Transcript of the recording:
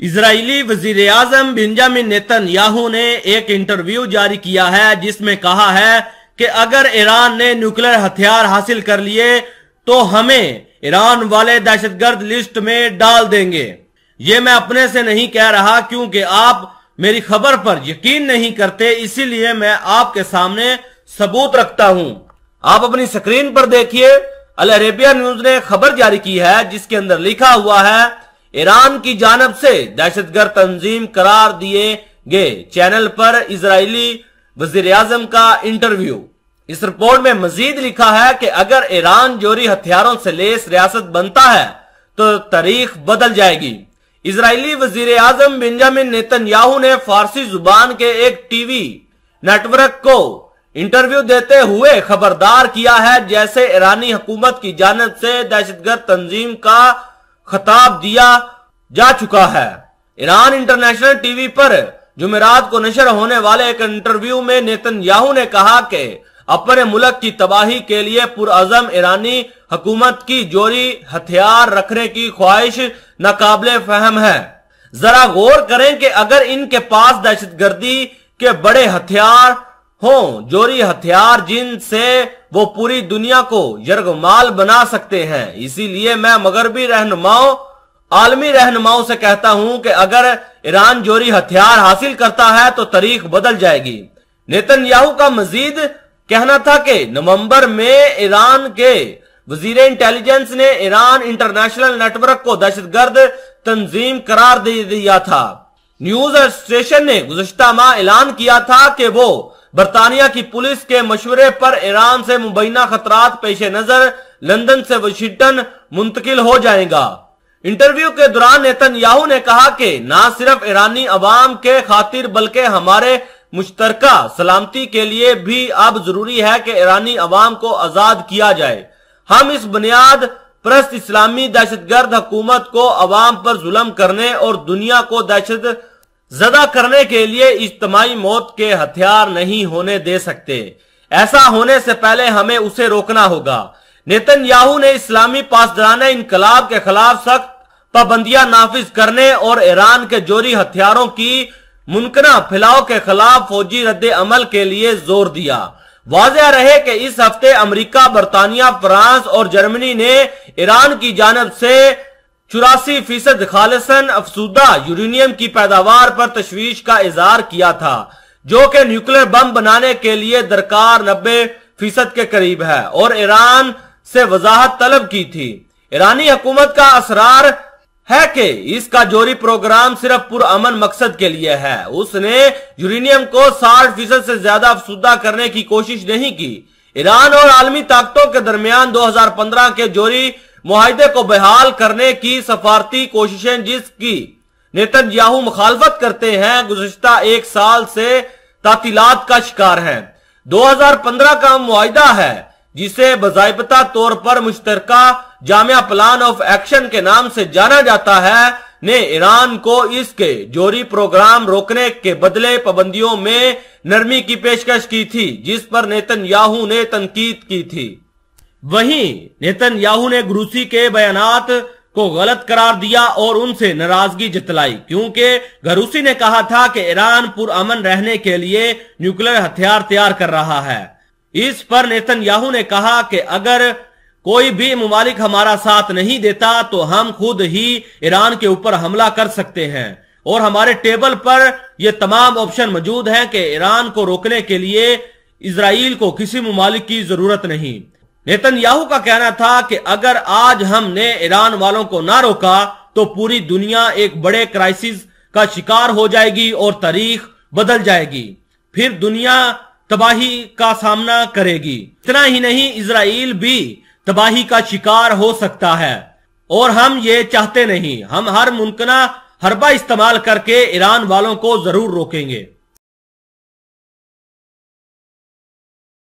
Israeli वजीर आजम Benjamin नेतन Yahoo ने एक इंटरव्यू जारी किया है जिसमें कहा है कि अगर ईरान ने न्यूक्लियर हथियार हासिल कर लिए तो हमें ईरान वाले दहशतगर्द लिस्ट में डाल देंगे ये मैं अपने से नहीं कह रहा क्योंकि आप मेरी खबर पर यकीन नहीं करते इसीलिए मैं आपके सामने सबूत रखता हूं आप अपनी स्क्रीन पर देखिए अल अरेबिया न्यूज ने खबर जारी की है जिसके अंदर लिखा हुआ है ईरान की जानब से दहशतगर्द तंजीम करार दिए गए चैनल पर इसराइली वजीर आजम का इंटरव्यू इस रिपोर्ट में मजीद लिखा है कि अगर ईरान जोरी हथियारों से लेस रियासत बनता है तो तारीख बदल जाएगी इसराइली वजीर आजम बेंजामिन नेतन्याहू ने फारसी जुबान के एक टीवी नेटवर्क को इंटरव्यू देते हुए खबरदार किया है जैसे ईरानी हुकूमत की जानब से दहशतगर्द तंजीम का खताब दिया जा चुका है ईरान इंटरनेशनल टीवी पर जुमेरात को नशर होने वाले एक इंटरव्यू में नेतन याहू ने कहा कि अपने मुल्क की तबाही के लिए पुरअजम ईरानी हुकूमत की जोरी हथियार रखने की ख्वाहिश नाकबले फहम है जरा गौर करें कि अगर इनके पास दहशतगर्दी के बड़े हथियार हों जोरी हथियार जिनसे वो पूरी दुनिया को यर्गमाल बना सकते हैं इसीलिए मैं मगरबी रहनुमाओं आलमी रहनुमाओं से कहता हूं कि अगर ईरान जोरी हथियार हासिल करता है तो तारीख बदल जाएगी नेतन्याहू का मजीद कहना था कि नवंबर में ईरान के वजीर इंटेलिजेंस ने ईरान इंटरनेशनल नेटवर्क को दहशतगर्द तंजीम करार दे दिया था न्यूज स्टेशन ने गुजश्ता माह ऐलान किया था कि वो बरतानिया की पुलिस के मशवरे पर ईरान से मुबैना खतरा पेश नजर लंदन से वाशिंगटन मुंतकिल हो जाएगा इंटरव्यू के दौरान नेतन्याहू ने कहा कि न सिर्फ ईरानी अवाम के खातिर बल्कि हमारे मुश्तर सलामती के लिए भी अब जरूरी है की ईरानी अवाम को आजाद किया जाए हम इस बुनियाद प्रस्त इस्लामी दहशत गर्द हुकूमत को अवाम पर जुलम करने और दुनिया को दहशत जदा करने के लिए इज्तमाही मौत के हथियार नहीं होने दे सकते ऐसा होने से पहले हमें उसे रोकना होगा नेतन याहू ने इस्लामी पासदाना इनकलाब के खिलाफ सख्त पाबंदियां नाफिज करने और ईरान के जोरी हथियारों की मुनकना फैलाव के खिलाफ फौजी रद्द अमल के लिए जोर दिया वाजह रहे कि इस हफ्ते अमेरिका, बरतानिया फ्रांस और जर्मनी ने ईरान की जानब से चौरासी फीसद खालसन अफसुदा यूरेनियम की पैदावार पर तश्वीश का इजहार किया था जो कि न्यूक्लियर बम बनाने के लिए दरकार नब्बे फीसद के करीब है और ईरान से वजाहत तलब की थी ईरानी हुकूमत का असरार है कि इसका जोरी प्रोग्राम सिर्फ पुरअमन मकसद के लिए है उसने यूरेनियम को साठ फीसद से ज्यादा अफसुदा करने की कोशिश नहीं की ईरान और आलमी ताकतों के दरमियान 2015 के जोरी माहदे को बहाल करने की सफारती कोशिशें जिसकी नेतन याहू मुखालफत करते हैं गुजशत एक साल से तातीलात का शिकार हैं 2015 का माहदा है जिसे बाजाबता तौर पर मुश्तर जामिया प्लान ऑफ एक्शन के नाम से जाना जाता है ने ईरान को इसके जोरी प्रोग्राम रोकने के बदले पाबंदियों में नरमी की पेशकश की थी जिस पर नेतन याहू ने तनकीद की थी वहीं नेतन याहू ने ग्रूसी के बयानात को गलत करार दिया और उनसे नाराजगी जतलाई क्योंकि घरूसी ने कहा था कि ईरान पुरअमन रहने के लिए न्यूक्लियर हथियार तैयार कर रहा है इस पर नेतन याहू ने कहा कि अगर कोई भी ममालिक हमारा साथ नहीं देता तो हम खुद ही ईरान के ऊपर हमला कर सकते हैं और हमारे टेबल पर यह तमाम ऑप्शन मौजूद हैं कि ईरान को रोकने के लिए इसराइल को किसी ममालिक की जरूरत नहीं नेतन्याहू का कहना था कि अगर आज हमने ईरान वालों को ना रोका तो पूरी दुनिया एक बड़े क्राइसिस का शिकार हो जाएगी और तारीख बदल जाएगी फिर दुनिया तबाही का सामना करेगी इतना ही नहीं इसराइल भी तबाही का शिकार हो सकता है और हम ये चाहते नहीं हम हर मुमकिन हरबा इस्तेमाल करके ईरान वालों को जरूर रोकेंगे